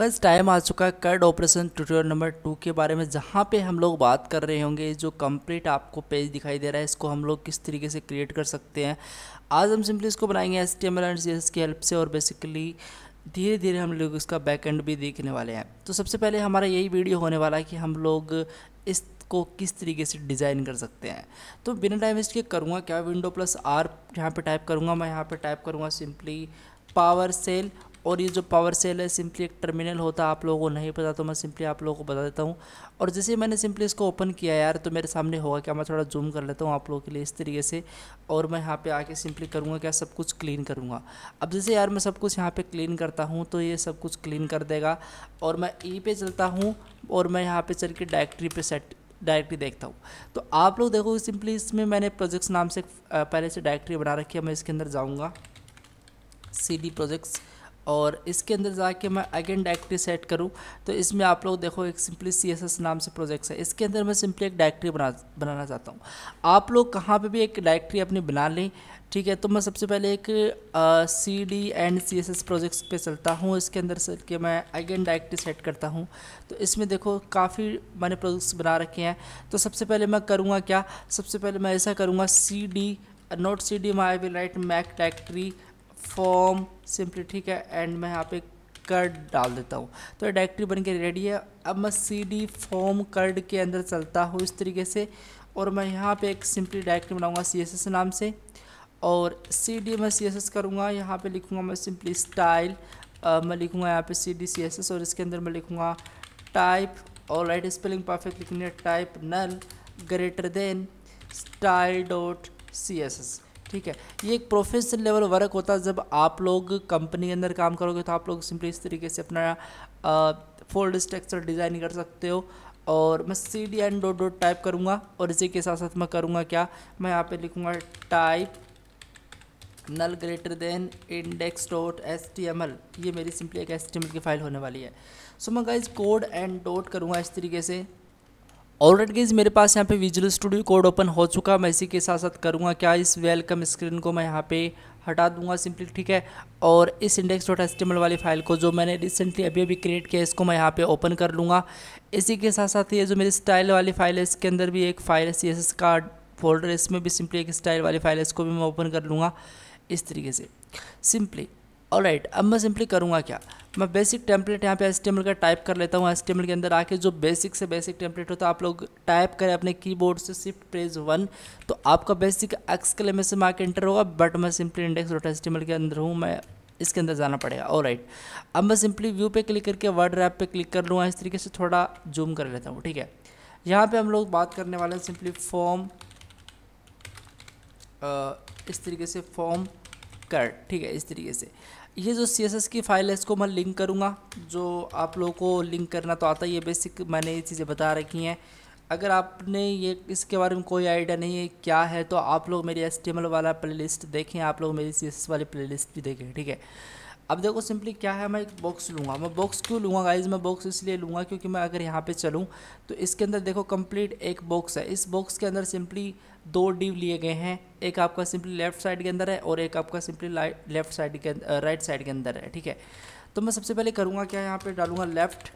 बस टाइम आ चुका है CRUD operation tutorial number two के बारे में जहाँ पे हम लोग बात कर रहे होंगे जो कंप्लीट आपको पेज दिखाई दे रहा है इसको हम लोग किस तरीके से क्रिएट कर सकते हैं आज हम सिंपली इसको बनाएंगे H T M L and C S की हेल्प से और बेसिकली धीरे धीरे हम लोग इसका बैक एंड भी देखने वाले हैं तो सबसे पहले हमारा यही वीडियो होने वाला है कि हम लोग इस को किस तरीके से डिज़ाइन कर सकते हैं तो बिना टाइम वेस्ट के करूँगा क्या विंडो प्लस आर यहाँ पे टाइप करूँगा मैं यहाँ पे टाइप करूँगा सिंपली पावर सेल और ये जो पावर सेल है सिंपली एक टर्मिनल होता है आप लोगों को नहीं पता तो मैं सिंपली आप लोगों को बता देता हूँ और जैसे मैंने सिंपली इसको ओपन किया यार तो मेरे सामने होगा क्या मैं थोड़ा जूम कर लेता हूँ आप लोगों के लिए इस तरीके से और मैं यहाँ पर आके सिंपली करूँगा क्या सब कुछ क्लीन करूँगा अब जैसे यार मैं सब कुछ यहाँ पर क्लीन करता हूँ तो ये सब कुछ क्लीन कर देगा और मैं ई e पे चलता हूँ और मैं यहाँ पर चल के डायरेक्टरी पर सेट डायरेक्टरी देखता हूँ तो आप लोग देखो सिंपली इसमें मैंने प्रोजेक्ट्स नाम से पहले से डायरेक्टरी बना रखी है मैं इसके अंदर जाऊँगा सी डी प्रोजेक्ट्स और इसके अंदर जाके मैं अगेन डायरेक्ट्री सेट करूँ तो इसमें आप लोग देखो एक सिंपली सी एस एस नाम से प्रोजेक्ट है इसके अंदर मैं सिंपली एक डायरेक्ट्री बना बनाना चाहता हूँ आप लोग कहाँ पे भी एक डायरेक्ट्री अपनी बना लें ठीक है तो मैं सबसे पहले एक C D and C S S projects पर चलता हूँ इसके अंदर से के मैं अगेन डायरेक्टरी सेट करता हूँ तो इसमें देखो काफ़ी मैंने प्रोजेक्ट्स बना रखे हैं तो सबसे पहले मैं करूँगा क्या सबसे पहले मैं ऐसा करूँगा C D not C D my will write make directory form simply ठीक है एंड मैं यहाँ पे कर्ड डाल देता हूँ तो डायरेक्टरी बन के रेडी है अब मैं सी डी फॉर्म कर्ड के अंदर चलता हूँ इस तरीके से और मैं यहाँ पे एक सिंपली डायरेक्टरी बनाऊँगा सी एस एस नाम से और सी डी मैं सी एस एस करूँगा यहाँ पर लिखूँगा मैं सिंपली स्टाइल मैं लिखूँगा यहाँ पे C D C S S और इसके अंदर मैं लिखूँगा टाइप और राइट स्पेलिंग परफेक्ट लिखनी है type null greater than style dot C S S ठीक है ये एक प्रोफेशनल लेवल वर्क होता है जब आप लोग कंपनी के अंदर काम करोगे तो आप लोग सिंपली इस तरीके से अपना फोल्ड स्ट्रक्चर डिज़ाइन कर सकते हो और मैं C D and dot dot type करूँगा और इसी के साथ साथ मैं करूँगा क्या मैं यहाँ पे लिखूँगा type null greater than index dot H T M L ये मेरी सिंपली एक एस टी एम एल की फ़ाइल होने वाली है सो मैं गाइज कोड एंड डॉट करूँगा इस तरीके से ऑल गेज मेरे पास यहाँ पे विजुअल स्टूडियो कोड ओपन हो चुका मैं इसी के साथ साथ करूँगा क्या इस वेलकम स्क्रीन को मैं यहाँ पे हटा दूंगा सिंपली ठीक है और इस इंडेक्स डॉट एस्टिमल वाली फाइल को जो मैंने रिसेंटली अभी अभी क्रिएट किया इसको मैं यहाँ पे ओपन कर लूँगा इसी के साथ साथ ये जो मेरी स्टाइल वाली फाइल है इसके अंदर भी एक फाइल है सी एस का फोल्डर इसमें भी सिंपली एक स्टाइल वाली फाइल है इसको भी मैं ओपन कर लूँगा इस तरीके से सिंपली और राइट अब मैं सिंपली करूँगा क्या मैं बेसिक टेम्पलेट यहाँ पे एस का टाइप कर लेता हूँ एस के अंदर आके जो बेसिक से बेसिक टेम्पलेट होता है आप लोग टाइप करें अपने कीबोर्ड से शिफ्ट प्रेज वन तो आपका बेसिक एक्सक्लेमेशन मार्क एंटर होगा बट मैं सिंपली इंडेक्स डॉट एस के अंदर हूँ मैं इसके अंदर जाना पड़ेगा और राइट अब मैं सिंपली व्यू पे क्लिक करके वर्ड रैप पे क्लिक कर लूँगा इस तरीके से थोड़ा जूम कर लेता हूँ ठीक है यहाँ पे हम लोग बात करने वाले हैं सिंपली फॉर्म इस तरीके से फॉर्म कर ठीक है इस तरीके से ये जो सी एस एस की फ़ाइल है इसको मैं लिंक करूँगा जो आप लोगों को लिंक करना तो आता ही है बेसिक मैंने ये चीज़ें बता रखी हैं अगर आपने ये इसके बारे में कोई आइडिया नहीं है क्या है तो आप लोग मेरी एस वाला प्लेलिस्ट देखें आप लोग मेरी सी वाली प्लेलिस्ट भी देखें ठीक है अब देखो सिंपली क्या है मैं एक बॉक्स लूँगा मैं बॉक्स क्यों लूँगा गाइज मैं बॉक्स इसलिए लूँगा क्योंकि मैं अगर यहाँ पे चलूँ तो इसके अंदर देखो कंप्लीट एक बॉक्स है इस बॉक्स के अंदर सिंपली दो डिव लिए गए हैं एक आपका सिंपली लेफ्ट साइड के अंदर है और एक आपका सिंपली लेफ्ट साइड के राइट साइड के अंदर है ठीक है तो मैं सबसे पहले करूँगा क्या यहाँ पर डालूँगा लेफ़्ट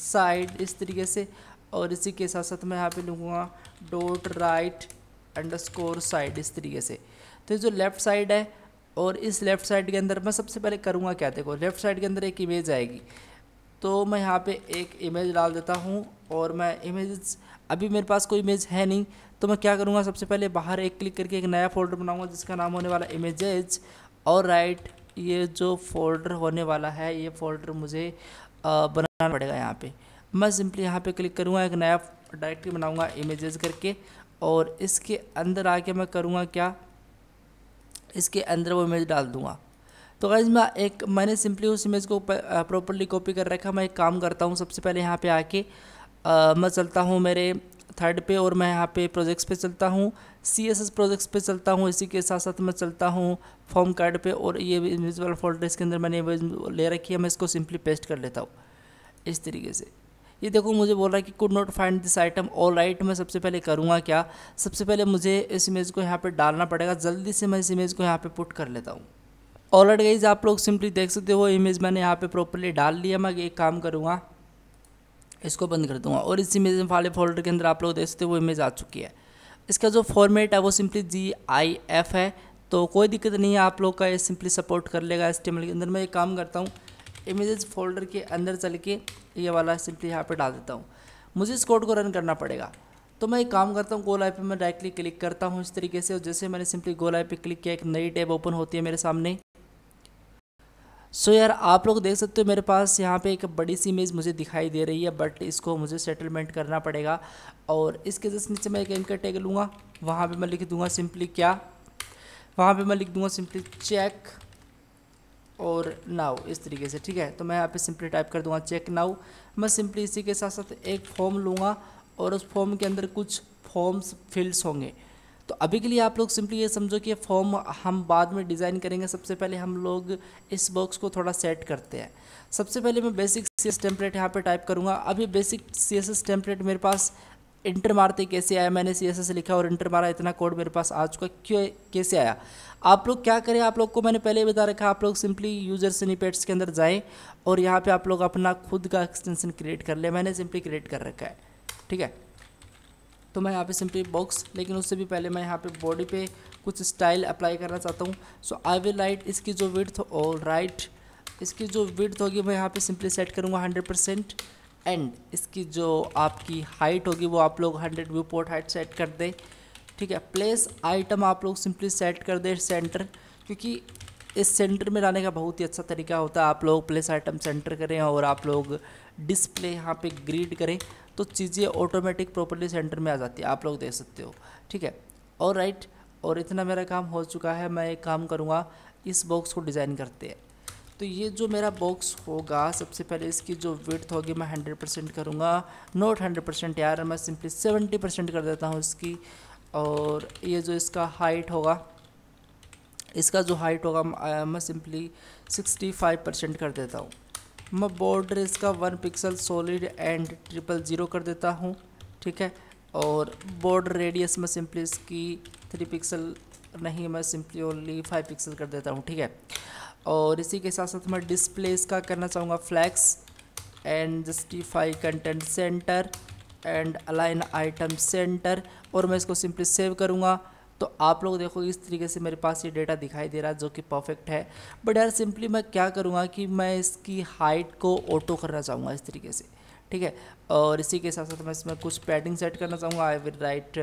साइड इस तरीके से और इसी के साथ साथ मैं यहाँ पे लूँगा डॉट राइट अंडरस्कोर साइड इस तरीके से तो जो लेफ़्ट साइड है और इस लेफ़्ट साइड के अंदर मैं सबसे पहले करूँगा क्या देखो लेफ़्ट साइड के अंदर एक इमेज आएगी तो मैं यहाँ पे एक इमेज डाल देता हूँ और मैं इमेज अभी मेरे पास कोई इमेज है नहीं तो मैं क्या करूँगा सबसे पहले बाहर एक क्लिक करके एक नया फोल्डर बनाऊँगा जिसका नाम होने वाला इमेजेज और राइट ये जो फोल्डर होने वाला है ये फोल्डर मुझे बनाना पड़ेगा यहाँ पे मैं सिंपली यहाँ पे क्लिक करूँगा एक नया डायरेक्टरी बनाऊँगा इमेजेस करके और इसके अंदर आके मैं करूँगा क्या इसके अंदर वो इमेज डाल दूँगा तो गाइज मैं एक मैंने सिंपली उस इमेज को प्रॉपरली कॉपी कर रखा मैं एक काम करता हूँ सबसे पहले यहाँ पर आके मैं चलता हूँ मेरे थर्ड पे और मैं यहाँ पे प्रोजेक्ट्स पे चलता हूँ सी एस एस प्रोजेक्ट्स पे चलता हूँ इसी के साथ साथ मैं चलता हूँ फॉर्म कार्ड पे और ये इन्विजिबल फोल्डर इसके अंदर मैंने ले रखी है मैं इसको सिंपली पेस्ट कर लेता हूँ इस तरीके से ये देखो मुझे बोल रहा है कि could not find this item all right मैं सबसे पहले करूँगा क्या सबसे पहले मुझे इस इमेज को यहाँ पर डालना पड़ेगा जल्दी से मैं इस इमेज को यहाँ पर पुट कर लेता हूँ ऑलरेडी गाइज आप लोग सिंपली देख सकते हो इमेज मैंने यहाँ पे प्रॉपरली डाल लिया मैं एक काम करूँगा इसको बंद कर दूंगा और इस इमेज वाले फोल्डर के अंदर आप लोग देख सकते हो वो इमेज आ चुकी है इसका जो फॉर्मेट है वो सिंपली जी आई एफ है तो कोई दिक्कत नहीं है आप लोग का ये सिंपली सपोर्ट कर लेगा एस के अंदर मैं एक काम करता हूँ इमेजेस फोल्डर के अंदर चल के ये वाला सिंपली यहाँ पर डाल देता हूँ मुझे इस कोड को रन करना पड़ेगा तो मैं एक काम करता हूँ गोल आई पे मैं डायरेक्टली क्लिक करता हूँ इस तरीके से और जैसे मैंने सिंपली गोल आई पे क्लिक किया एक नई टैब ओपन होती है मेरे सामने सो so यार आप लोग देख सकते हो मेरे पास यहाँ पे एक बड़ी सी इमेज मुझे दिखाई दे रही है बट इसको मुझे सेटलमेंट करना पड़ेगा और इसके जस्ट नीचे मैं एक एंकर टैग लूँगा वहाँ पे मैं लिख दूँगा सिंपली क्या वहाँ पे मैं लिख दूँगा सिंपली चेक और नाउ इस तरीके से ठीक है तो मैं यहाँ पे सिंपली टाइप कर दूँगा चेक नाउ मैं सिंपली इसी के साथ साथ एक फॉर्म लूँगा और उस फॉर्म के अंदर कुछ फॉर्म्स फील्ड्स होंगे तो अभी के लिए आप लोग सिंपली ये समझो कि फॉर्म हम बाद में डिज़ाइन करेंगे सबसे पहले हम लोग इस बॉक्स को थोड़ा सेट करते हैं सबसे पहले मैं बेसिक सी एस टेम्पलेट यहाँ पर टाइप करूँगा अभी basic C S S template मेरे पास इंटर मारते कैसे आया मैंने सी एस एस लिखा और इंटर मारा इतना कोड मेरे पास आ चुका क्यों कैसे आया आप लोग क्या करें आप लोग को मैंने पहले ही बता रखा आप लोग सिंपली यूजर स्निपेट्स के अंदर जाएं और यहाँ पे आप लोग अपना खुद का एक्सटेंशन क्रिएट कर लें मैंने सिंपली क्रिएट कर रखा है ठीक है तो मैं यहाँ पे सिंपली बॉक्स लेकिन उससे भी पहले मैं यहाँ पे बॉडी पे कुछ स्टाइल अप्लाई करना चाहता हूँ सो आई विल राइट इसकी जो विड्थ और राइट इसकी जो विड्थ होगी मैं यहाँ पे सिंपली सेट करूँगा हंड्रेड परसेंट एंड इसकी जो आपकी हाइट होगी वो आप लोग hundred viewport height set कर दें ठीक है प्लेस आइटम आप लोग सिंपली सेट कर दें सेंटर क्योंकि इस सेंटर में लाने का बहुत ही अच्छा तरीका होता है आप लोग प्लेस आइटम सेंटर करें और आप लोग डिस्प्ले यहाँ पे ग्रीड करें तो चीज़ें ऑटोमेटिक प्रॉपर्ली सेंटर में आ जाती है आप लोग देख सकते हो ठीक है और राइट और इतना मेरा काम हो चुका है मैं एक काम करूँगा इस बॉक्स को डिज़ाइन करते हैं तो ये जो मेरा बॉक्स होगा सबसे पहले इसकी जो विथ होगी मैं हंड्रेड परसेंट करूँगा नोट हंड्रेड परसेंट यार मैं सिंपली सेवेंटी परसेंट कर देता हूँ इसकी और ये जो इसका हाइट होगा इसका जो हाइट होगा मैं सिंपली सिक्सटी फाइव परसेंट कर देता हूँ मैं बॉर्डर इसका one pixel solid and triple zero कर देता हूँ ठीक है और बॉर्डर रेडियस में सिंपली इसकी थ्री पिक्सल नहीं मैं सिंपली ओनली फाइव पिक्सल कर देता हूँ ठीक है और इसी के साथ साथ मैं डिस्प्ले इसका करना चाहूँगा flex and justify content center and align item center और मैं इसको सिंपली सेव करूँगा तो आप लोग देखो इस तरीके से मेरे पास ये डेटा दिखाई दे रहा है जो कि परफेक्ट है बट यार सिंपली मैं क्या करूँगा कि मैं इसकी हाइट को ऑटो करना चाहूँगा इस तरीके से ठीक है और इसी के साथ साथ मैं इसमें कुछ पैडिंग सेट करना चाहूँगा आई विल राइट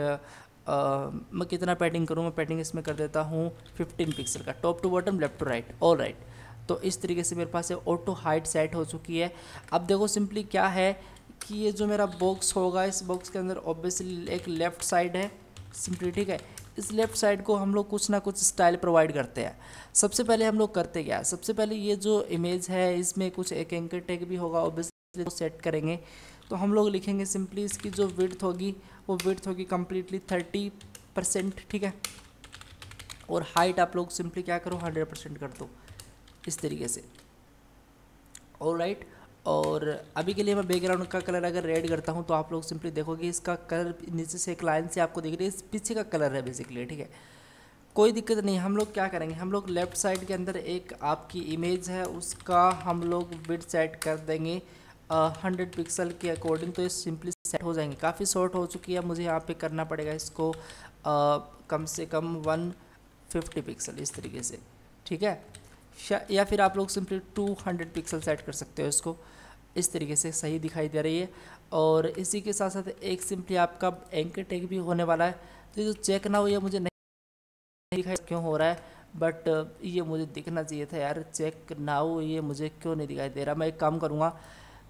मैं कितना पैडिंग करूँ मैं पैडिंग इसमें कर देता हूँ फिफ्टीन पिक्सल का top to bottom left to right all right तो इस तरीके से मेरे पास ये ऑटो हाइट सेट हो चुकी है अब देखो सिंपली क्या है कि ये जो मेरा बॉक्स होगा इस बॉक्स के अंदर ऑब्वियसली एक लेफ़्ट साइड है सिंपली ठीक है इस लेफ़्ट साइड को हम लोग कुछ ना कुछ स्टाइल प्रोवाइड करते हैं सबसे पहले हम लोग करते क्या सबसे पहले ये जो इमेज है इसमें कुछ एक एंकर टैग भी होगा ऑब्वियसली सेट करेंगे तो हम लोग लिखेंगे सिंपली इसकी जो विड्थ होगी वो विड्थ होगी कम्प्लीटली थर्टी परसेंट ठीक है और हाइट आप लोग सिंपली क्या करो हंड्रेड परसेंट कर दो इस तरीके से और राइट right, और अभी के लिए मैं बैकग्राउंड का कलर अगर रेड करता हूँ तो आप लोग सिंपली देखोगे इसका कलर नीचे से एक लाइन से आपको दिख रही है इस पीछे का कलर है बेसिकली ठीक है कोई दिक्कत नहीं हम लोग क्या करेंगे हम लोग लेफ़्ट साइड के अंदर एक आपकी इमेज है उसका हम लोग बिट सेट कर देंगे हंड्रेड पिक्सल के अकॉर्डिंग तो ये सिंपली सेट हो जाएंगे काफ़ी शॉर्ट हो चुकी है मुझे यहाँ पे करना पड़ेगा इसको आ, कम से कम वन फिफ्टी पिक्सल इस तरीके से ठीक है या फिर आप लोग सिंपली 200 पिक्सल सेट कर सकते हो इसको इस तरीके से सही दिखाई दे रही है और इसी के साथ साथ एक सिंपली आपका एंकर टैग भी होने वाला है तो जो चेक ना हो यह मुझे नहीं दिखाई क्यों हो रहा है बट ये मुझे दिखना चाहिए था यार चेक ना हो ये मुझे क्यों नहीं दिखाई दे रहा मैं एक काम करूँगा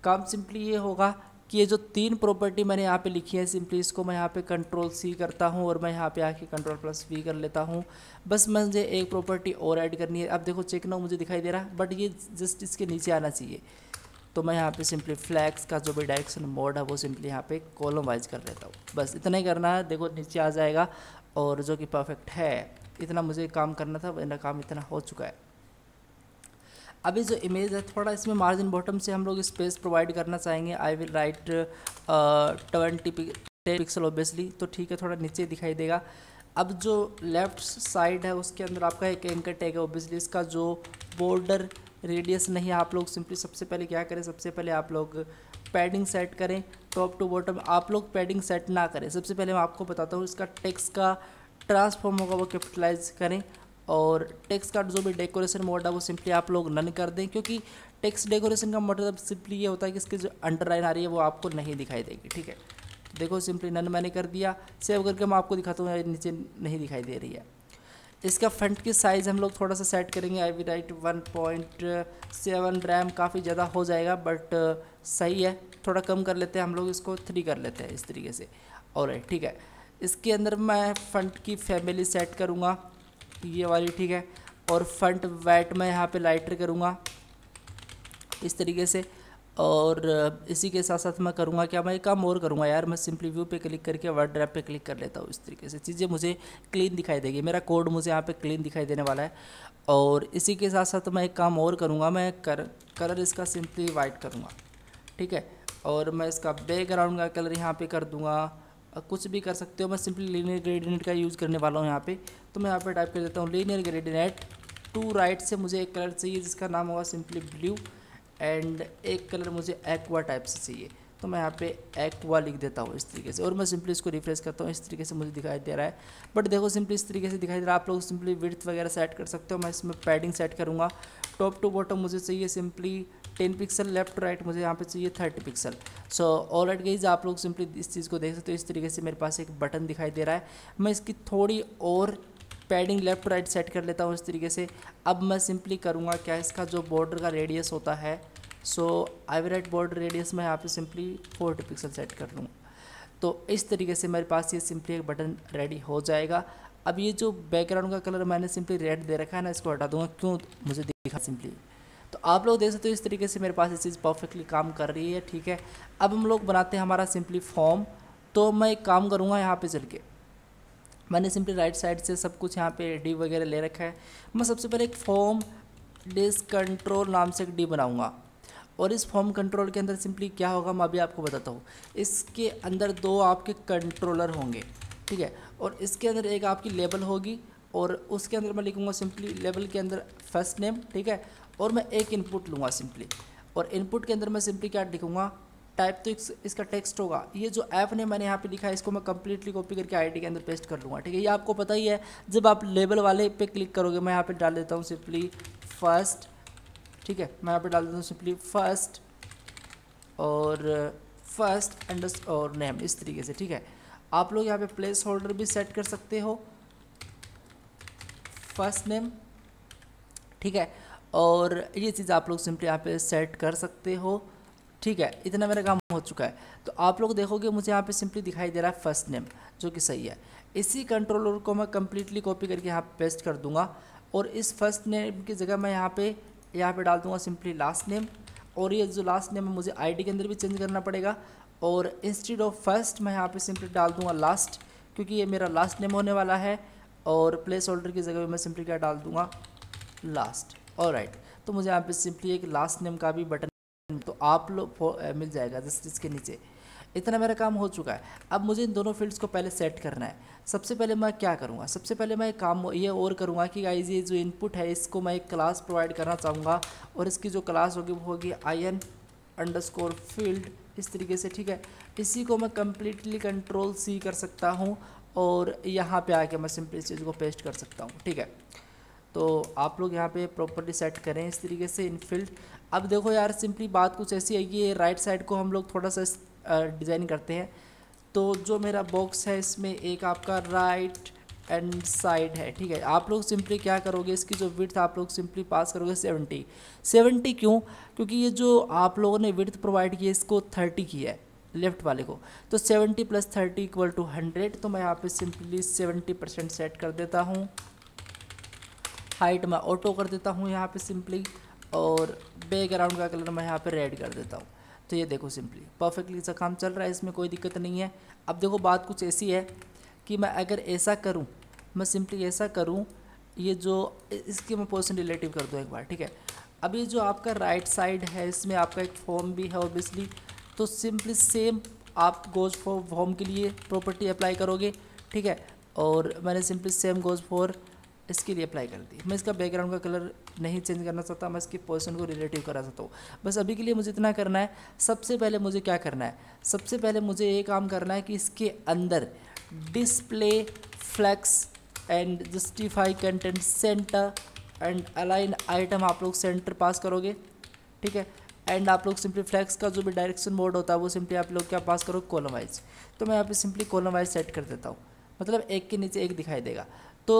काम सिंपली ये होगा कि ये जो तीन प्रॉपर्टी मैंने यहाँ पे लिखी है सिंपली इसको मैं यहाँ पे कंट्रोल सी करता हूँ और मैं यहाँ पे आके कंट्रोल प्लस वी कर लेता हूँ बस मैं मुझे एक प्रॉपर्टी और ऐड करनी है अब देखो चेक ना मुझे दिखाई दे रहा बट ये जस्ट इसके नीचे आना चाहिए तो मैं यहाँ पे सिंपली फ्लैक्स का जो भी डायरेक्शन मोड है वो सिंपली यहाँ पे कॉलम वाइज कर लेता हूँ बस इतना ही करना है देखो नीचे आ जाएगा और जो कि परफेक्ट है इतना मुझे काम करना था मेरा काम इतना हो चुका है अभी जो इमेज है थोड़ा इसमें मार्जिन बॉटम से हम लोग स्पेस प्रोवाइड करना चाहेंगे I will write twenty ten pixel obviously तो ठीक है थोड़ा नीचे दिखाई देगा अब जो लेफ्ट साइड है उसके अंदर आपका एक एंकर टैग है ओबियसली इसका जो बॉर्डर रेडियस नहीं है आप लोग सिंपली सबसे पहले क्या करें सबसे पहले आप लोग पैडिंग सेट करें टॉप टू बॉटम आप लोग पैडिंग सेट ना करें सबसे पहले मैं आपको बताता हूँ इसका टेक्स का ट्रांसफॉर्म होगा वो कैपिटलाइज करें और टेक्स्ट का जो भी डेकोरेशन मोड है वो सिंपली आप लोग नन कर दें क्योंकि टेक्स्ट डेकोरेशन का मतलब सिंपली ये होता है कि इसकी जो अंडरलाइन आ रही है वो आपको नहीं दिखाई देगी ठीक है देखो सिंपली नन मैंने कर दिया सेव करके मैं आपको दिखाता हूँ नीचे नहीं दिखाई दे रही है इसका फ्रंट की साइज़ हम लोग थोड़ा सा सेट करेंगे I we write one point seven rem काफ़ी ज़्यादा हो जाएगा बट uh, सही है थोड़ा कम कर लेते हैं हम लोग इसको थ्री कर लेते हैं इस तरीके से और ठीक है इसके अंदर मैं फ्रंट की फैमिली सेट करूँगा ये वाली ठीक है और फ्रंट वाइट मैं यहाँ पे लाइटर करूँगा इस तरीके से और इसी के साथ साथ मैं करूँगा क्या मैं एक काम और करूँगा यार मैं सिंपली व्यू पे क्लिक करके वर्ड ड्राइव पे क्लिक कर लेता हूँ इस तरीके से चीज़ें मुझे क्लीन दिखाई देगी मेरा कोड मुझे यहाँ पे क्लीन दिखाई देने वाला है और इसी के साथ साथ मैं एक काम और करूँगा मैं कर कलर इसका सिंपली वाइट करूँगा ठीक है और मैं इसका बैकग्राउंड का कलर यहाँ पर कर दूँगा कुछ भी कर सकते हो मैं सिंपली लीनियर ग्रेडिनेट का यूज़ करने वाला हूँ यहाँ पे तो मैं यहाँ पे टाइप कर देता हूँ लीनियर ग्रेडिनेट टू राइट से मुझे एक कलर चाहिए जिसका नाम होगा सिंपली ब्लू एंड एक कलर मुझे एक्वा टाइप से चाहिए तो मैं यहाँ पे एक्वा लिख देता हूँ इस तरीके से और मैं सिंपली इसको रिफ्रेश करता हूँ इस तरीके से मुझे दिखाई दे रहा है बट देखो सिंपली इस तरीके से दिखाई दे रहा है आप लोग सिंपली विर्थ वगैरह सेट कर सकते हो मैं इसमें पैडिंग सेट करूँगा टॉप टू बॉटम मुझे चाहिए simply ten pixel left right मुझे यहाँ पे चाहिए thirty pixel so all right guys आप लोग सिंपली इस चीज़ को देख सकते हो इस तरीके से मेरे पास एक बटन दिखाई दे रहा है मैं इसकी थोड़ी और पैडिंग लेफ्ट राइट सेट कर लेता हूँ इस तरीके से अब मैं सिंपली करूँगा क्या इसका जो बॉर्डर का रेडियस होता है so I write border radius मैं यहाँ पर सिंपली फोर्टी पिक्सल सेट कर लूँगा तो इस तरीके से मेरे पास ये सिंपली एक बटन रेडी हो जाएगा अब ये जो बैकग्राउंड का कलर मैंने सिंपली रेड दे रखा है ना इसको हटा दूंगा क्यों मुझे दिखा सिंपली तो आप लोग देख सकते हो इस तरीके से मेरे पास ये चीज़ परफेक्टली काम कर रही है ठीक है अब हम लोग बनाते हैं हमारा सिंपली फॉर्म तो मैं एक काम करूँगा यहाँ पे चल के मैंने सिंपली राइट साइड से सब कुछ यहाँ पे डी वगैरह ले रखा है मैं सबसे पहले एक फॉर्म डिस कंट्रोल नाम से एक डी बनाऊँगा और इस फॉर्म कंट्रोल के अंदर सिंपली क्या होगा मैं अभी आपको बताता हूँ इसके अंदर दो आपके कंट्रोलर होंगे ठीक है और इसके अंदर एक आपकी लेबल होगी और उसके अंदर मैं लिखूँगा सिंपली लेबल के अंदर फर्स्ट नेम ठीक है और मैं एक इनपुट लूँगा सिंपली और इनपुट के अंदर मैं सिंपली क्या लिखूँगा टाइप तो इस, इसका टेक्स्ट होगा ये जो ऐप ने मैंने यहाँ पे लिखा है इसको मैं कंप्लीटली कॉपी करके आईडी के अंदर पेस्ट कर लूँगा ठीक है ये आपको पता ही है जब आप लेबल वाले पे क्लिक करोगे मैं यहाँ पे डाल देता हूँ सिंपली फर्स्ट ठीक है मैं यहाँ पे डाल देता हूँ सिंपली फर्स्ट और फर्स्ट एंड और नेम इस तरीके से ठीक है आप लोग यहाँ पर प्लेस होल्डर भी सेट कर सकते हो फर्स्ट नेम ठीक है और ये चीज़ आप लोग सिंपली यहाँ पे सेट कर सकते हो ठीक है इतना मेरा काम हो चुका है तो आप लोग देखोगे मुझे यहाँ पे सिंपली दिखाई दे रहा है फर्स्ट नेम जो कि सही है इसी कंट्रोलर को मैं कम्प्लीटली कॉपी करके यहाँ पेस्ट कर दूँगा और इस फर्स्ट नेम की जगह मैं यहाँ पे यहाँ पे डाल दूँगा सिंपली लास्ट नेम और ये जो लास्ट नेम है मुझे आई के अंदर भी चेंज करना पड़ेगा और इंस्टीड ऑफ फर्स्ट मैं यहाँ पर सिंपली डाल दूँगा लास्ट क्योंकि ये मेरा लास्ट नेम होने वाला है और प्लेस होल्डर की जगह मैं सिंपली क्या डाल दूँगा लास्ट और राइट तो मुझे यहाँ पे सिंपली एक लास्ट नेम का भी बटन तो आप लोग मिल जाएगा जस्ट इसके नीचे इतना मेरा काम हो चुका है अब मुझे इन दोनों फील्ड्स को पहले सेट करना है सबसे पहले मैं क्या करूँगा सबसे पहले मैं काम ये और करूँगा कि गाइज ये जो इनपुट है इसको मैं एक क्लास प्रोवाइड करना चाहूँगा और इसकी जो क्लास होगी वो होगी आई एन अंडरस्कोर फील्ड इस तरीके से ठीक है इसी को मैं कम्प्लीटली कंट्रोल सी कर सकता हूँ और यहाँ पे आके मैं सिंपली इस चीज़ को पेस्ट कर सकता हूँ ठीक है तो आप लोग यहाँ पे प्रॉपरली सेट करें इस तरीके से इनफिल्ड अब देखो यार सिंपली बात कुछ ऐसी है कि ये राइट साइड को हम लोग थोड़ा सा डिज़ाइन करते हैं तो जो मेरा बॉक्स है इसमें एक आपका राइट एंड साइड है ठीक है आप लोग सिंपली क्या करोगे इसकी जो विर्थ आप लोग सिंपली पास करोगे सेवेंटी सेवेंटी क्यों क्योंकि ये जो आप लोगों ने विर्थ प्रोवाइड की है इसको थर्टी की है लेफ्ट वाले को तो seventy plus thirty equal to hundred तो मैं यहाँ पे सिंपली सेवेंटी परसेंट सेट कर देता हूँ हाइट मैं ऑटो कर देता हूँ यहाँ पे सिंपली और बैकग्राउंड का कलर मैं यहाँ पे रेड कर देता हूँ तो ये देखो सिंपली परफेक्टली सा काम चल रहा है इसमें कोई दिक्कत नहीं है अब देखो बात कुछ ऐसी है कि मैं अगर ऐसा करूँ मैं सिंपली ऐसा करूँ ये जो इसकी मैं पोजिशन रिलेटिव कर दूँ एक बार ठीक है अभी जो आपका राइट साइड है इसमें आपका एक फॉर्म भी है ओबियसली तो सिंपली सेम आप गोज फॉर फॉर्म के लिए प्रॉपर्टी अप्लाई करोगे ठीक है और मैंने सिंपली सेम गोज फॉर इसके लिए अप्लाई कर दी मैं इसका बैकग्राउंड का कलर नहीं चेंज करना चाहता मैं इसकी पोजिशन को रिलेटिव करा सकता हूँ बस अभी के लिए मुझे इतना करना है सबसे पहले मुझे क्या करना है सबसे पहले मुझे ये काम करना है कि इसके अंदर display flex and justify content center and align item आप लोग सेंटर पास करोगे ठीक है एंड आप लोग सिंपली फ्लैक्स का जो भी डायरेक्शन बोर्ड होता है वो सिंपली आप लोग क्या पास करोगे कॉलम वाइज तो मैं यहाँ पे सिंपली कॉलम वाइज सेट कर देता हूँ मतलब एक के नीचे एक दिखाई देगा तो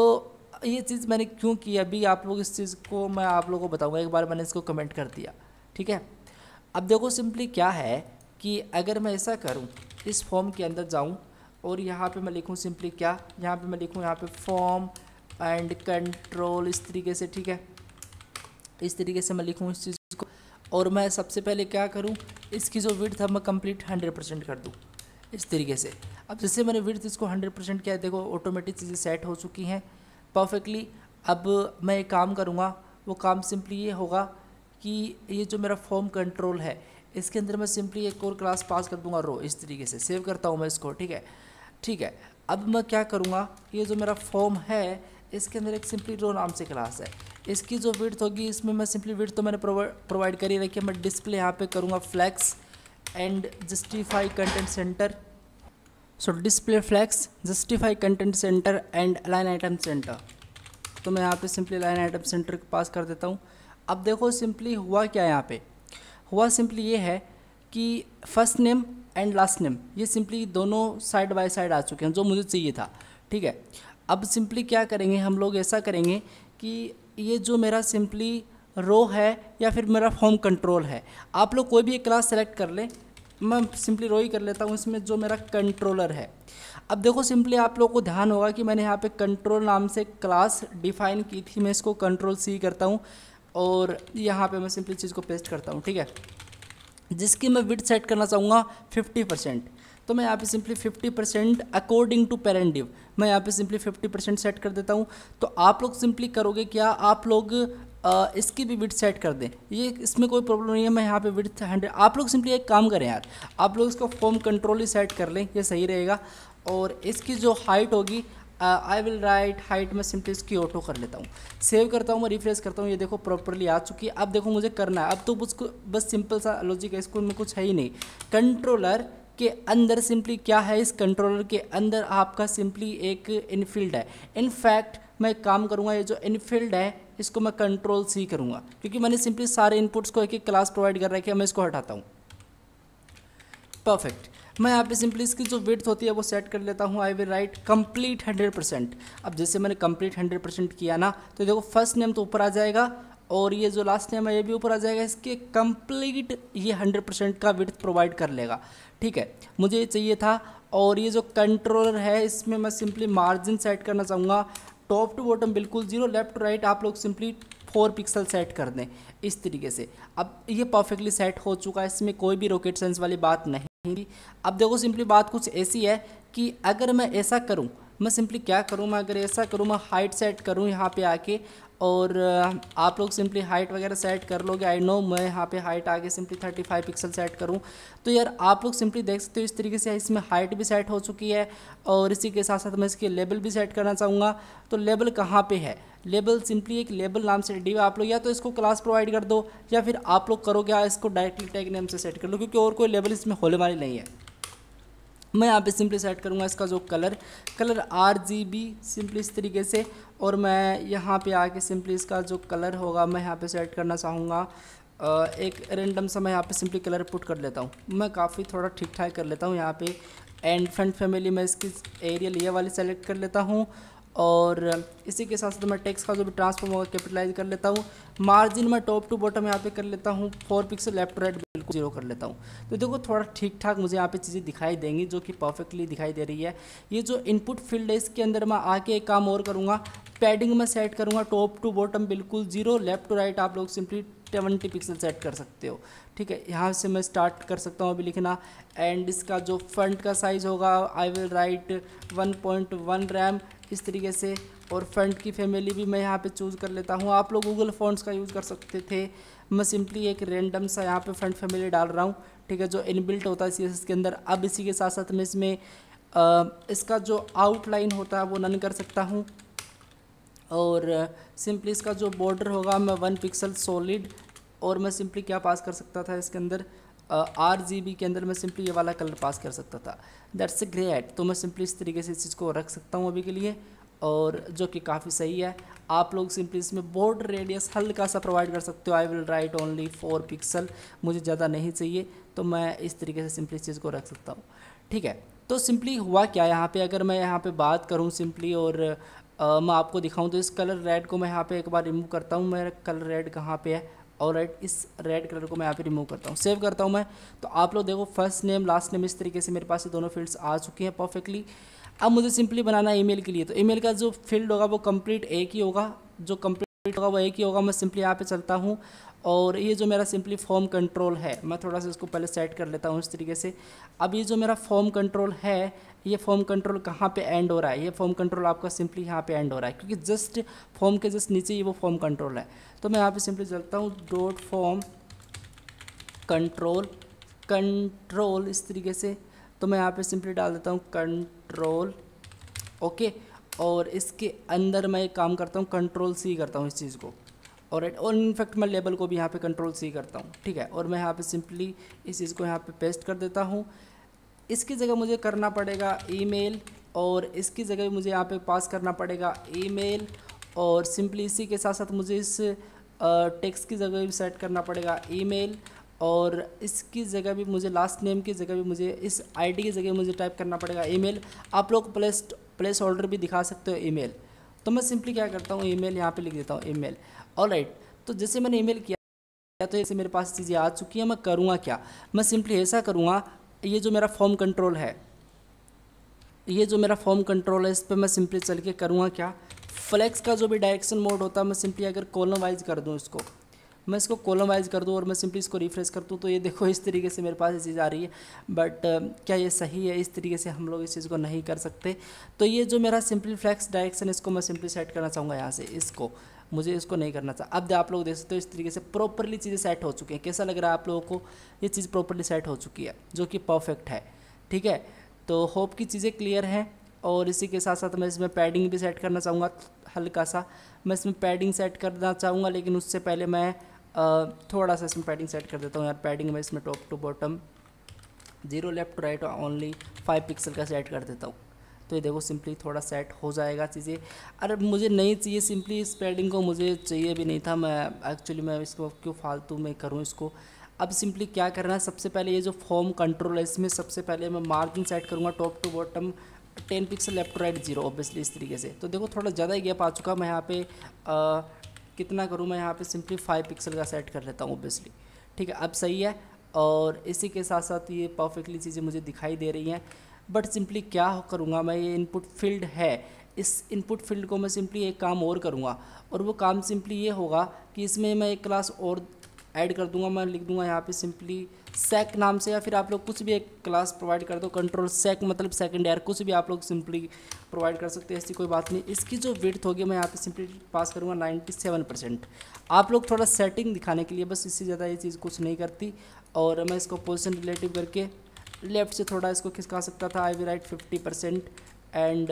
ये चीज़ मैंने क्यों की अभी आप लोग इस चीज़ को मैं आप लोगों को बताऊंगा एक बार मैंने इसको कमेंट कर दिया ठीक है अब देखो सिंपली क्या है कि अगर मैं ऐसा करूं इस फॉर्म के अंदर जाऊं और यहाँ पे मैं लिखूं सिंपली क्या यहाँ पे मैं लिखूं यहाँ पे फॉर्म एंड कंट्रोल इस तरीके से ठीक है इस तरीके से मैं लिखूँ इस चीज़ को और मैं सबसे पहले क्या करूँ इसकी जो विर्थ है मैं कंप्लीट हंड्रेड परसेंट कर दूँ इस तरीके से अब जैसे मैंने विर्थ इसको हंड्रेड परसेंट किया देखो ऑटोमेटिक चीज़ें सेट हो चुकी हैं परफेक्टली अब मैं एक काम करूँगा वो काम सिंपली ये होगा कि ये जो मेरा फॉर्म कंट्रोल है इसके अंदर मैं सिंपली एक और क्लास पास कर दूँगा रो इस तरीके से सेव करता हूँ मैं इसको ठीक है ठीक है अब मैं क्या करूँगा ये जो मेरा फॉर्म है इसके अंदर एक सिंपली रो नाम से क्लास है इसकी जो विड्थ होगी इसमें मैं सिंपली विड्थ तो मैंने प्रोवाइड कर ही रखी है मैं डिस्प्ले यहाँ पे करूँगा flex and justify content center so display flex justify content center and line item center तो मैं यहाँ पे सिंपली लाइन आइटम सेंटर के पास कर देता हूँ अब देखो सिंपली हुआ क्या यहाँ पे हुआ सिंपली ये है कि first name and last name ये सिंपली दोनों साइड बाय साइड आ चुके हैं जो मुझे चाहिए था ठीक है अब सिंपली क्या करेंगे हम लोग ऐसा करेंगे कि ये जो मेरा सिंपली रो है या फिर मेरा फॉर्म कंट्रोल है आप लोग कोई भी एक क्लास सेलेक्ट कर लें मैं सिंपली रो ही कर लेता हूँ इसमें जो मेरा कंट्रोलर है अब देखो सिंपली आप लोगों को ध्यान होगा कि मैंने यहाँ पे कंट्रोल नाम से क्लास डिफाइन की थी मैं इसको कंट्रोल सी करता हूँ और यहाँ पे मैं सिंपली चीज़ को पेस्ट करता हूँ ठीक है जिसकी मैं विथ सेट करना चाहूँगा फिफ्टी परसेंट तो मैं यहाँ पे simply 50 percent according to parent div मैं यहाँ पे सिंपली 50 परसेंट सेट कर देता हूँ तो आप लोग सिंपली करोगे क्या आप लोग इसकी भी विथ सेट कर दें ये इसमें कोई प्रॉब्लम नहीं है मैं यहाँ पे विथ हंड्रेड आप लोग सिंपली एक काम करें यार आप लोग इसको फॉर्म कंट्रोल ही सेट कर लें ये सही रहेगा और इसकी जो हाइट होगी आई विल राइट हाइट में सिंपली इसकी ऑटो कर लेता हूँ सेव करता हूँ मैं रिफ्रेश करता हूँ ये देखो प्रॉपरली आ चुकी है अब देखो मुझे करना है अब तो उसको बस सिंपल सा लॉजिक है इसको में कुछ है ही नहीं कंट्रोलर के अंदर सिंपली क्या है इस कंट्रोलर के अंदर आपका सिंपली एक इनफील्ड है इनफैक्ट मैं काम करूँगा ये जो इनफील्ड है इसको मैं कंट्रोल सी करूँगा क्योंकि मैंने सिंपली सारे इनपुट्स को एक एक क्लास प्रोवाइड कर रखी है मैं इसको हटाता हूँ परफेक्ट मैं यहाँ पे सिंपली इसकी जो विथ होती है वो सेट कर लेता हूँ I will write complete hundred percent अब जैसे मैंने कंप्लीट हंड्रेड परसेंट किया ना तो देखो फर्स्ट नेम तो ऊपर आ जाएगा और ये जो लास्ट नेम है ये भी ऊपर आ जाएगा इसके कंप्लीट ये हंड्रेड परसेंट का विथ प्रोवाइड कर लेगा ठीक है मुझे ये चाहिए था और ये जो कंट्रोलर है इसमें मैं सिंपली मार्जिन सेट करना चाहूँगा टॉप टू बॉटम बिल्कुल जीरो लेफ्ट टू राइट आप लोग सिंपली फोर पिक्सल सेट कर दें इस तरीके से अब ये परफेक्टली सेट हो चुका है इसमें कोई भी रॉकेट साइंस वाली बात नहीं अब देखो सिंपली बात कुछ ऐसी है कि अगर मैं ऐसा करूँ मैं सिंपली क्या करूँ मैं अगर ऐसा करूँ मैं हाइट सेट करूँ यहाँ पे आके और आप लोग सिंपली हाइट वगैरह सेट कर लोगे आई नो मैं यहाँ पे हाइट आके सिंपली 35 पिक्सल सेट करूँ तो यार आप लोग सिंपली देख सकते हो इस तरीके से इसमें हाइट भी सेट हो चुकी है और इसी के साथ साथ मैं इसके लेबल भी सेट करना चाहूँगा तो लेबल कहाँ पे है लेबल सिंपली एक लेबल नाम से डी आप लोग या तो इसको क्लास प्रोवाइड कर दो या फिर आप लोग करोगे इसको डायरेक्टली टैग नेम से सेट कर लो क्योंकि और कोई लेबल इसमें होने वाली नहीं है मैं यहाँ पे सिंपली सेट करूँगा इसका जो colour colour R G B simply इस तरीके से और मैं यहाँ पे आके सिंपली इसका जो कलर होगा मैं यहाँ पे सेट करना चाहूँगा एक रेंडम सा मैं यहाँ पे सिंपली कलर पुट कर लेता हूँ मैं काफ़ी थोड़ा ठीक ठाक कर लेता हूँ यहाँ पे एंड फ्रंट फैमिली मैं इसकी एरिया ये वाली सेलेक्ट कर लेता हूँ और इसी के साथ साथ मैं टैक्स का जो भी ट्रांसफॉर्म होगा कैपिटलाइज कर लेता हूँ मार्जिन मैं टॉप टू बॉटम यहाँ पे कर लेता हूँ फोर पिक्सल लेफ्ट राइट बिल्कुल जीरो कर लेता हूँ तो देखो थोड़ा ठीक ठाक मुझे यहाँ पे चीज़ें दिखाई देंगी जो कि परफेक्टली दिखाई दे रही है ये जो इनपुट फील्ड है इसके अंदर मैं आके एक काम और करूँगा पैडिंग में सेट करूँगा टॉप टू बॉटम बिल्कुल जीरो लेफ्ट टू राइट आप लोग सिंपली सेवेंटी पिक्सल सेट कर सकते हो ठीक है यहाँ से मैं स्टार्ट कर सकता हूँ अभी लिखना एंड इसका जो फ्रंट का साइज़ होगा I will write one point one rem इस तरीके से और फ्रंट की फैमिली भी मैं यहाँ पे चूज़ कर लेता हूँ आप लोग गूगल फॉन्ट्स का यूज़ कर सकते थे मैं सिंपली एक रेंडम सा यहाँ पे फ्रंट फैमिली डाल रहा हूँ ठीक है जो इनबिल्ट होता है सी के अंदर अब इसी के साथ साथ मैं इसमें आ, इसका जो आउटलाइन होता है वो नन कर सकता हूँ और सिंपली इसका जो बॉर्डर होगा मैं वन पिक्सल सॉलिड और मैं सिंपली क्या पास कर सकता था इसके अंदर आर जी बी के अंदर मैं सिंपली ये वाला कलर पास कर सकता था दैट्स ग्रेट तो मैं सिंपली इस तरीके से इस चीज़ को रख सकता हूँ अभी के लिए और जो कि काफ़ी सही है आप लोग सिंपली इसमें बॉर्डर रेडियस हल्का सा प्रोवाइड कर सकते हो I will write only four pixel मुझे ज़्यादा नहीं चाहिए तो मैं इस तरीके से सिंपली इस चीज़ को रख सकता हूँ ठीक है तो सिंपली हुआ क्या यहाँ पे अगर मैं यहाँ पे बात करूँ सिंपली और मैं आपको दिखाऊं तो इस कलर रेड को मैं यहाँ पे एक बार रिमूव करता हूँ मेरा कलर रेड कहाँ पे है और रेड इस रेड कलर को मैं यहाँ पे रिमूव करता हूँ सेव करता हूँ मैं तो आप लोग देखो फर्स्ट नेम लास्ट नेम इस तरीके से मेरे पास ये दोनों फील्ड्स आ चुकी हैं परफेक्टली अब मुझे सिंपली बनाना है मेल के लिए तो मेल का जो फील्ड होगा वो कम्प्लीट एक ही होगा जो कम्प्लीट होगा वो एक ही होगा मैं सिंपली यहाँ पर चलता हूँ और ये जो मेरा सिंपली फॉर्म कंट्रोल है मैं थोड़ा सा इसको पहले सेट कर लेता हूँ इस तरीके से अब ये जो मेरा फॉर्म कंट्रोल है ये फॉर्म कंट्रोल कहाँ पे एंड हो रहा है ये फॉर्म कंट्रोल आपका सिंपली यहाँ पे एंड हो रहा है क्योंकि जस्ट फॉर्म के जस्ट नीचे ये वो फॉर्म कंट्रोल है तो मैं यहाँ पे सिंपली चलता हूँ डॉट फॉर्म कंट्रोल कंट्रोल इस तरीके से तो मैं यहाँ पे सिंपली डाल देता हूँ कंट्रोल ओके और इसके अंदर मैं एक काम करता हूँ कंट्रोल सी करता हूँ इस चीज़ को और और इनफैक्ट मैं लेबल को भी यहाँ पे कंट्रोल सी करता हूँ ठीक है और मैं यहाँ पे सिंपली इस चीज़ को यहाँ पे पेस्ट कर देता हूँ इसकी जगह मुझे करना पड़ेगा ईमेल और इसकी जगह मुझे यहाँ पे पास करना पड़ेगा ईमेल और सिंपली इसी के साथ साथ मुझे इस टेक्स्ट की जगह भी सेट करना पड़ेगा ईमेल और इसकी जगह भी मुझे लास्ट नेम की जगह भी मुझे इस आईडी की जगह मुझे टाइप करना पड़ेगा ईमेल आप लोग प्लेस प्लेस होल्डर भी दिखा सकते हो ईमेल तो मैं सिंपली क्या करता हूँ ईमेल यहाँ पर लिख देता हूँ ईमेल मेल तो जैसे मैंने ईमेल किया तो ऐसे मेरे पास चीज़ें आ चुकी हैं मैं करूँगा क्या मैं सिंपली ऐसा करूँगा ये जो मेरा फॉर्म कंट्रोल है ये जो मेरा फॉर्म कंट्रोल है इस पर मैं सिंपली चल के करूँगा क्या फ्लेक्स का जो भी डायरेक्शन मोड होता है मैं सिंपली अगर कॉलम वाइज कर दूँ इसको मैं इसको कॉलम वाइज कर दूँ और मैं सिंपली इसको रिफ्रेश कर दूँ तो ये देखो इस तरीके से मेरे पास ये चीज़ आ रही है बट क्या ये सही है इस तरीके से हम लोग इस चीज़ को नहीं कर सकते तो ये जो मेरा सिंपली फ्लैक्स डायरेक्शन इसको मैं सिंपली सेट करना चाहूँगा यहाँ से इसको मुझे इसको नहीं करना चाहिए अब आप लोग देख सकते हो इस तरीके से प्रॉपरली चीज़ें सेट हो चुकी हैं कैसा लग रहा है आप लोगों को ये चीज़ प्रॉपरली सेट हो चुकी है जो कि परफेक्ट है ठीक है तो होप की चीज़ें क्लियर हैं और इसी के साथ साथ मैं इसमें पैडिंग भी सेट करना चाहूँगा हल्का सा मैं इसमें पैडिंग सेट करना चाहूँगा लेकिन उससे पहले मैं थोड़ा सा इसमें पैडिंग सेट कर देता हूँ यार पैडिंग में इसमें top to bottom zero left to right only five pixel का सेट कर देता हूँ तो ये देखो सिंपली थोड़ा सेट हो जाएगा चीज़ें अरे मुझे नहीं चाहिए सिंपली इस को मुझे चाहिए भी नहीं था मैं एक्चुअली मैं इसको क्यों फालतू में करूँ इसको अब सिंपली क्या करना है सबसे पहले ये जो फॉर्म कंट्रोल है इसमें सबसे पहले मैं मार्जिन सेट करूँगा top to bottom ten pixel left right zero obviously इस तरीके से तो देखो थोड़ा ज़्यादा ही गैप आ चुका मैं यहाँ पे आ, कितना करूँ मैं यहाँ पे सिंपली फाइव पिक्सल का सेट कर लेता हूँ ऑब्वियसली ठीक है अब सही है और इसी के साथ साथ ये परफेक्टली चीज़ें मुझे दिखाई दे रही हैं बट सिंपली क्या करूँगा मैं ये इनपुट फील्ड है इस इनपुट फील्ड को मैं सिंपली एक काम और करूँगा और वो काम सिंपली ये होगा कि इसमें मैं एक क्लास और ऐड कर दूँगा मैं लिख दूँगा यहाँ पे सिंपली सेक नाम से या फिर आप लोग कुछ भी एक क्लास प्रोवाइड कर दो कंट्रोल सेक मतलब सेकंड ईयर कुछ भी आप लोग सिंपली प्रोवाइड कर सकते हैं ऐसी कोई बात नहीं इसकी जो विथ होगी मैं यहाँ पे सिंपली पास करूँगा नाइन्टी सेवन परसेंट आप लोग थोड़ा सेटिंग दिखाने के लिए बस इससे ज़्यादा ये चीज़ कुछ नहीं करती और मैं इसको पोजिशन रिलेटिव करके लेफ़्ट से थोड़ा इसको खिसका सकता था I we write fifty percent and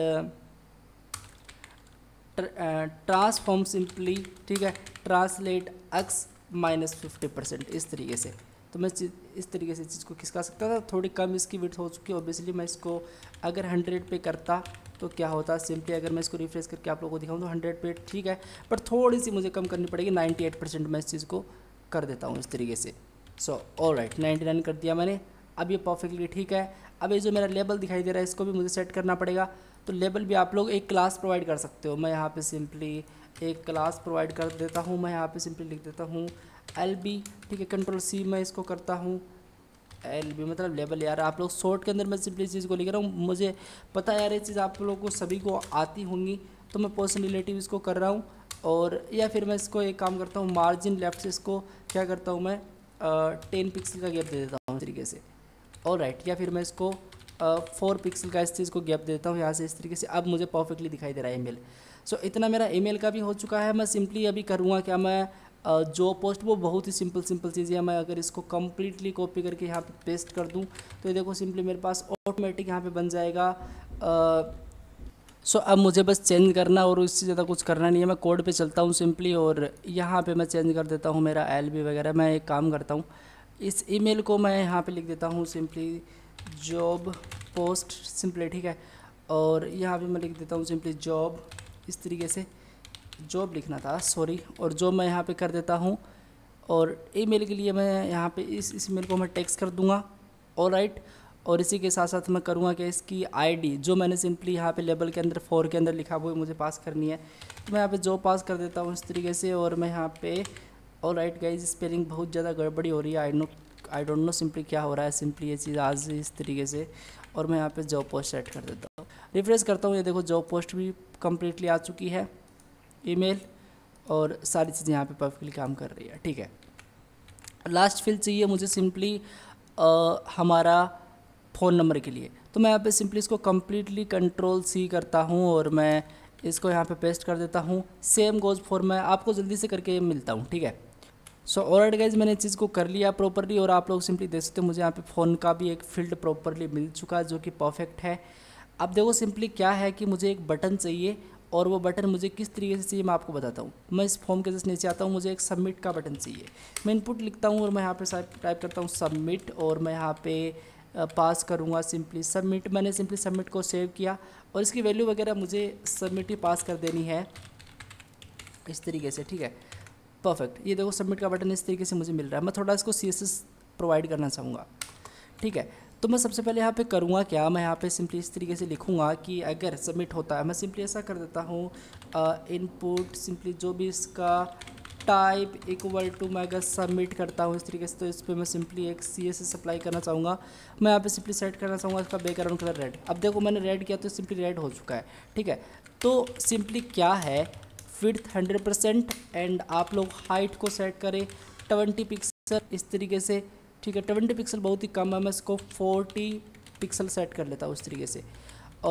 transform simply ठीक है translate X minus fifty percent इस तरीके से तो मैं इस तरीके से चीज़ को खिसका सकता था थोड़ी कम इसकी विथ हो चुकी है ऑब्वियसली मैं इसको अगर हंड्रेड पे करता तो क्या होता सिंपली अगर मैं इसको रिफ्रेश करके आप लोगों को दिखाऊँ तो हंड्रेड पे ठीक है पर थोड़ी सी मुझे कम करनी पड़ेगी नाइन्टी एट परसेंट मैं इस चीज़ को कर देता हूँ इस तरीके से so all right ninety nine कर दिया मैंने अब ये परफेक्टली ठीक है अब ये जो मेरा लेबल दिखाई दे रहा है इसको भी मुझे सेट करना पड़ेगा तो लेबल भी आप लोग एक क्लास प्रोवाइड कर सकते हो मैं यहाँ पे सिंपली एक क्लास प्रोवाइड कर देता हूँ मैं यहाँ पे सिंपली लिख देता हूँ एल बी ठीक है कंट्रोल सी मैं इसको करता हूँ एल बी मतलब लेबल यार आप लोग शॉर्ट के अंदर मैं सिंपली चीज़ को लिख रहा हूँ मुझे पता यार ये चीज़ आप लोगों को सभी को आती होंगी तो मैं पोर्सन रिलेटिव इसको कर रहा हूँ और या फिर मैं इसको एक काम करता हूँ मार्जिन लेफ्ट से इसको क्या करता हूँ मैं टेन पिक्सल का गैप दे देता हूँ तरीके से और राइट या फिर मैं इसको फोर पिक्सल का इस चीज़ को गैप देता हूँ यहाँ से इस तरीके से अब मुझे परफेक्टली दिखाई दे रहा है ई सो so, इतना मेरा ई का भी हो चुका है मैं सिंपली अभी करूँगा क्या मैं जो पोस्ट वो बहुत ही सिंपल सिंपल चीज़ है मैं अगर इसको कम्प्लीटली कॉपी करके यहाँ पे पेस्ट कर दूँ तो ये देखो सिंपली मेरे पास ऑटोमेटिक यहाँ पे बन जाएगा सो so, अब मुझे बस चेंज करना और उससे ज़्यादा कुछ करना नहीं है मैं कोड पे चलता हूँ सिंपली और यहाँ पे मैं चेंज कर देता हूँ मेरा एल वगैरह मैं एक काम करता हूँ इस ईमेल को मैं यहाँ पे लिख देता हूँ सिंपली जॉब पोस्ट सिंपली ठीक है और यहाँ पे मैं लिख देता हूँ सिंपली जॉब इस तरीके से जॉब लिखना था सॉरी और जॉब मैं यहाँ पे कर देता हूँ और ईमेल के लिए मैं यहाँ पे इस इस मेल को मैं टेक्स कर दूँगा और राइट और इसी के साथ साथ मैं करूँगा कि इसकी आईडी जो मैंने सिंपली यहाँ पे लेबल के अंदर फोर के अंदर लिखा हुआ मुझे पास करनी है तो मैं यहाँ पे जॉब पास कर देता हूँ इस तरीके से और मैं यहाँ पर और राइट गाइज स्पेलिंग बहुत ज़्यादा गड़बड़ी हो रही है I know I don't know simply क्या हो रहा है सिंपली ये चीज़ आज इस तरीके से और मैं यहाँ पे जॉब पोस्ट ऐड कर देता हूँ रिफ्रेश करता हूँ ये देखो जॉब पोस्ट भी कम्प्लीटली आ चुकी है ईमेल और सारी चीज़ें यहाँ पे परफेक्टली काम कर रही है ठीक है लास्ट फील्ड चाहिए मुझे सिंपली हमारा फ़ोन नंबर के लिए तो मैं यहाँ पे सिंपली इसको कम्प्लीटली कंट्रोल सी करता हूँ और मैं इसको यहाँ पे पेस्ट कर देता हूँ सेम गोज फॉर मैं आपको जल्दी से करके मिलता हूँ ठीक है सो राइट गाइज मैंने चीज़ को कर लिया प्रॉपरली और आप लोग सिंपली देख सकते हो मुझे यहाँ पे फ़ोन का भी एक फील्ड प्रॉपरली मिल चुका है जो कि परफेक्ट है अब देखो सिंपली क्या है कि मुझे एक बटन चाहिए और वो बटन मुझे किस तरीके से चाहिए मैं आपको बताता हूँ मैं इस फॉर्म के जैसे नीचे आता हूँ मुझे एक सबमिट का बटन चाहिए मैं इनपुट लिखता हूँ और मैं यहाँ पे टाइप करता हूँ सबमिट और मैं यहाँ पे पास करूँगा सिंपली सबमिट मैंने सिंपली सबमिट को सेव किया और इसकी वैल्यू वगैरह मुझे सबमिट ही पास कर देनी है इस तरीके से ठीक है परफेक्ट ये देखो सबमिट का बटन इस तरीके से मुझे मिल रहा है मैं थोड़ा इसको सी प्रोवाइड करना चाहूँगा ठीक है तो मैं सबसे पहले यहाँ पे करूँगा क्या मैं यहाँ पे सिंपली इस तरीके से लिखूँगा कि अगर सबमिट होता है मैं सिंपली ऐसा कर देता हूँ इनपुट सिंपली जो भी इसका टाइप इक्वल टू मैं अगर सबमिट करता हूँ इस तरीके से तो इस पर मैं सिंपली एक सी एस एस अप्लाई करना चाहूँगा मैं यहाँ पे सिंपली सेट करना चाहूँगा इसका बैकग्राउंड कलर रेड अब देखो मैंने रेड किया तो सिंपली रेड हो चुका है ठीक है तो सिंपली क्या है विथ हंड्रेड परसेंट एंड आप लोग हाइट को सेट करें ट्वेंटी पिक्सल इस तरीके से ठीक है ट्वेंटी पिक्सल बहुत ही कम है मैं इसको फोर्टी पिक्सल सेट कर लेता हूँ उस तरीके से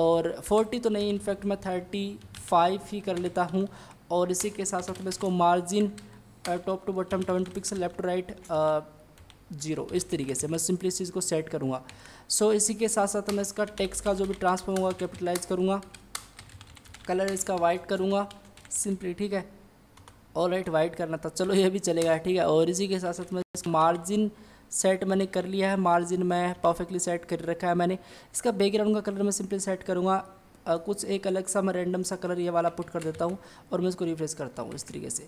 और फोर्टी तो नहीं इनफैक्ट मैं थर्टी फाइव ही कर लेता हूँ और इसी के साथ साथ मैं इसको margin top to bottom twenty pixel left right zero इस तरीके से मैं सिंपली इस चीज़ को सेट करूँगा सो so, इसी के साथ साथ मैं इसका टेक्स का जो भी ट्रांसफर होगा कैपिटलाइज करूँगा कलर इसका वाइट करूँगा सिंपली ठीक है ऑल राइट वाइट करना था चलो ये भी चलेगा ठीक है और इसी के साथ साथ मैं मार्जिन सेट मैंने कर लिया है मार्जिन मैं परफेक्टली सेट कर रखा है मैंने इसका बैकग्राउंड का कलर मैं सिंपली सेट करूँगा कुछ एक अलग सा मैं रैंडम सा कलर ये वाला पुट कर देता हूँ और मैं इसको रिफ्रेश करता हूँ इस तरीके से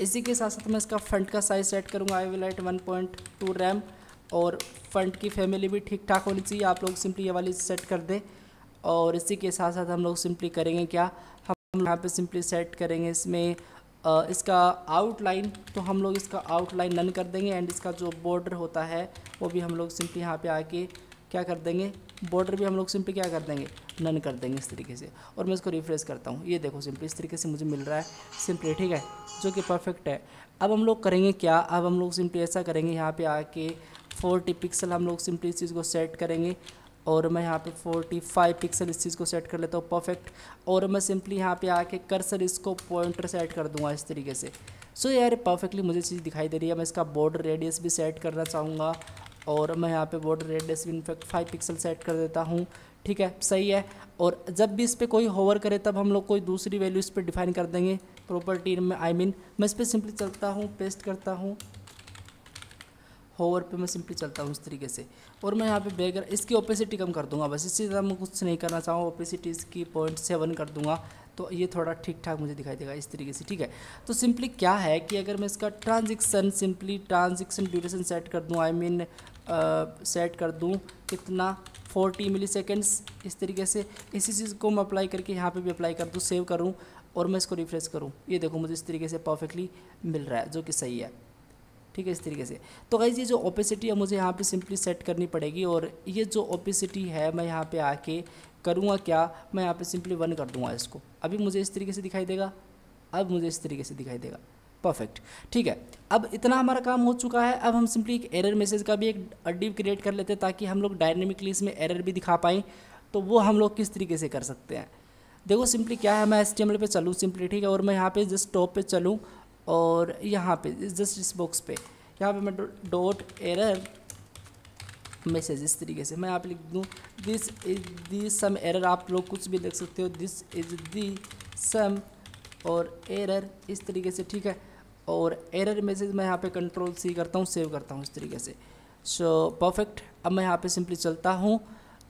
इसी के साथ साथ मैं इसका फ्रंट का साइज़ सेट करूँगा I will at one point two rem और फ्रंट की फैमिली भी ठीक ठाक होनी चाहिए आप लोग सिंपली ये वाली सेट कर दें और इसी के साथ साथ हम लोग सिंपली करेंगे क्या हम यहाँ पे सिंपली सेट करेंगे इसमें आ, इसका आउटलाइन तो हम लोग इसका आउटलाइन नन कर देंगे एंड इसका जो बॉर्डर होता है वो भी हम लोग सिंपली यहाँ पे आके क्या कर देंगे बॉर्डर भी हम लोग सिंपली क्या कर देंगे नन कर देंगे इस तरीके से और मैं इसको रिफ्रेश करता हूँ ये देखो सिंपली इस तरीके से मुझे मिल रहा है सिंपली ठीक है जो कि परफेक्ट है अब हम लोग करेंगे क्या अब हम लोग सिंपली ऐसा करेंगे यहाँ पे आके फोर्टी पिक्सल हम लोग सिंपली इस चीज़ को सेट करेंगे और मैं यहाँ पे 45 पिक्सल इस चीज़ को सेट कर लेता हूँ परफेक्ट और मैं सिंपली यहाँ पे आके कर्सर इसको पॉइंटर सेट कर दूँगा इस तरीके से सो so, यार परफेक्टली मुझे चीज़ दिखाई दे रही है मैं इसका बॉर्डर रेडियस भी सेट करना चाहूँगा और मैं यहाँ पे बॉर्डर रेडियस भी इनफेक्ट फाइव पिक्सल सेट कर देता हूँ ठीक है सही है और जब भी इस पर कोई होवर करे तब हम लोग कोई दूसरी वैल्यू इस पर डिफाइन कर देंगे प्रॉपर्टी में आई I मीन mean, मैं इस पर सिंपली चलता हूँ पेस्ट करता हूँ होवर पे मैं सिंपली चलता हूँ इस तरीके से और मैं यहाँ पे बेगर इसकी ओपेसिटी कम कर दूंगा बस इसी तरह मैं कुछ नहीं करना चाहूँ ओपेसिटी इसकी पॉइंट सेवन कर दूंगा तो ये थोड़ा ठीक ठाक मुझे दिखाई देगा इस तरीके से ठीक है तो सिंपली क्या है कि अगर मैं इसका transaction simply transaction duration set कर दूँ आई मीन सेट कर दूँ कितना 40 मिली सेकेंड्स इस तरीके से इसी चीज़ को मैं अप्लाई करके यहाँ पे भी अप्लाई कर दूँ सेव करूँ और मैं इसको रिफ्रेश करूँ ये देखो मुझे इस तरीके से परफेक्टली मिल रहा है जो कि सही है ठीक है इस तरीके से तो गाइज़ ये जो ओपेसिटी है मुझे यहाँ पे सिंपली सेट करनी पड़ेगी और ये जो ओपेसिटी है मैं यहाँ पे आके करूँगा क्या मैं यहाँ पे सिंपली वन कर दूँगा इसको अभी मुझे इस तरीके से दिखाई देगा अब मुझे इस तरीके से दिखाई देगा परफेक्ट ठीक है अब इतना हमारा काम हो चुका है अब हम सिंपली एक एरर मैसेज का भी एक अड्डी क्रिएट कर लेते हैं ताकि हम लोग डायनेमिकली इसमें एरर भी दिखा पाएँ तो वो हम लोग किस तरीके से कर सकते हैं देखो सिंपली क्या है मैं एस टी पर चलूँ सिंपली ठीक है और मैं यहाँ पे जस्ट टॉप पे चलूँ और यहाँ पे जस्ट इस बॉक्स पे यहाँ पे मैं डॉट एरर मैसेज इस तरीके से मैं आप लिख दूँ this is the some error आप लोग कुछ भी लिख सकते हो दिस इज दी सम और एरर इस तरीके से ठीक है और एरर मैसेज मैं यहाँ पे कंट्रोल सी करता हूँ सेव करता हूँ इस तरीके से सो so, परफेक्ट अब मैं यहाँ पे सिंपली चलता हूँ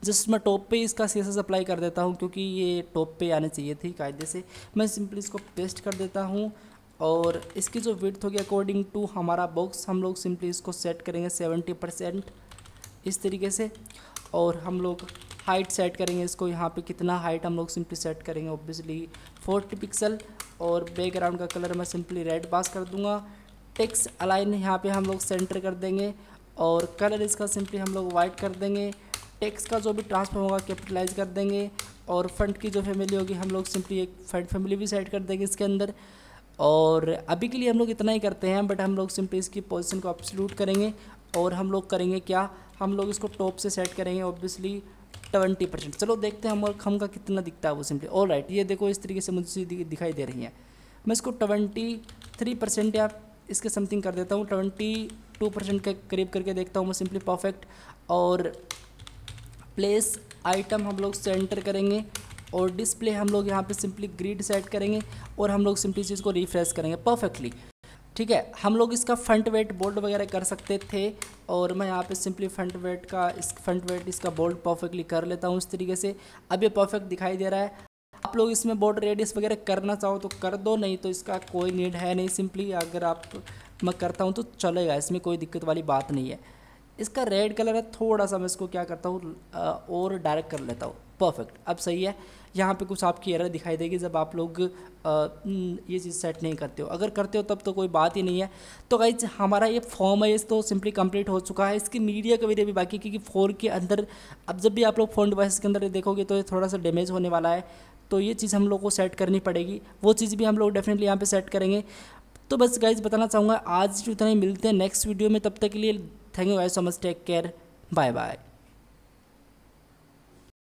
जस्ट मैं टॉप पे इसका सी अप्लाई कर देता हूँ क्योंकि ये टॉप पे आने चाहिए थी कायदे से मैं सिंपली इसको पेस्ट कर देता हूँ और इसकी जो विथ होगी अकॉर्डिंग टू हमारा बॉक्स हम लोग सिंपली इसको सेट करेंगे सेवेंटी परसेंट इस तरीके से और हम लोग हाइट सेट करेंगे इसको यहाँ पे कितना हाइट हम लोग सिंपली सेट करेंगे ऑब्वियसली फोर्टी पिक्सल और बैकग्राउंड का कलर मैं सिंपली रेड पास कर दूँगा टेक्स अलाइन यहाँ पे हम लोग सेंटर कर देंगे और कलर इसका सिंपली हम लोग वाइट कर देंगे टेक्स का जो भी ट्रांसफॉर्म होगा कैपिटलाइज कर देंगे और फ्रंट की जो फैमिली होगी हम लोग सिंपली एक फ्रंट फैमिली भी सेट कर देंगे इसके अंदर और अभी के लिए हम लोग इतना ही करते हैं बट हम लोग सिंपली इसकी पोजिशन को अपसलूट करेंगे और हम लोग करेंगे क्या हम लोग इसको टॉप से सेट करेंगे ऑब्वियसली ट्वेंटी परसेंट चलो देखते हैं हम हम का कितना दिखता है वो सिंपली ऑल राइट ये देखो इस तरीके से मुझे दिखाई दे रही है मैं इसको ट्वेंटी थ्री परसेंट या इसके समथिंग कर देता हूँ ट्वेंटी टू परसेंट के करीब करके देखता हूँ मैं सिंपली परफेक्ट और प्लेस आइटम हम लोग सेंटर करेंगे और डिस्प्ले हम लोग यहाँ पे सिंपली ग्रीड सेट करेंगे और हम लोग सिंपली चीज़ को रिफ्रेश करेंगे परफेक्टली ठीक है हम लोग इसका फ्रंट वेट बोल्ट वगैरह कर सकते थे और मैं यहाँ पे सिंपली फ्रंट वेट का इस फ्रंट वेट इसका बोल्ट परफेक्टली कर लेता हूँ इस तरीके से अब ये परफेक्ट दिखाई दे रहा है आप लोग इसमें बोर्ड रेडियस वगैरह करना चाहो तो कर दो नहीं तो इसका कोई नीड है नहीं सिंपली अगर आप मैं करता हूँ तो चलेगा इसमें कोई दिक्कत वाली बात नहीं है इसका रेड कलर है थोड़ा सा मैं इसको क्या करता हूँ और डायरेक्ट कर लेता हूँ परफेक्ट अब सही है यहाँ पे कुछ आपकी एरर दिखाई देगी जब आप लोग ये चीज़ सेट नहीं करते हो अगर करते हो तब तो कोई बात ही नहीं है तो गाइज हमारा ये फॉर्म है ये तो सिंपली कंप्लीट हो चुका है इसकी मीडिया का वीडियो भी बाकी क्योंकि फोर के अंदर अब जब भी आप लोग फ़ोन डिवाइस के अंदर देखोगे तो ये थोड़ा सा डैमेज होने वाला है तो ये चीज़ हम लोग को सेट करनी पड़ेगी वो चीज़ भी हम लोग डेफिनेटली यहाँ पर सेट करेंगे तो बस गाइज बताना चाहूँगा आज इतना ही मिलते हैं नेक्स्ट वीडियो में तब तक के लिए thank you guys so much take care bye bye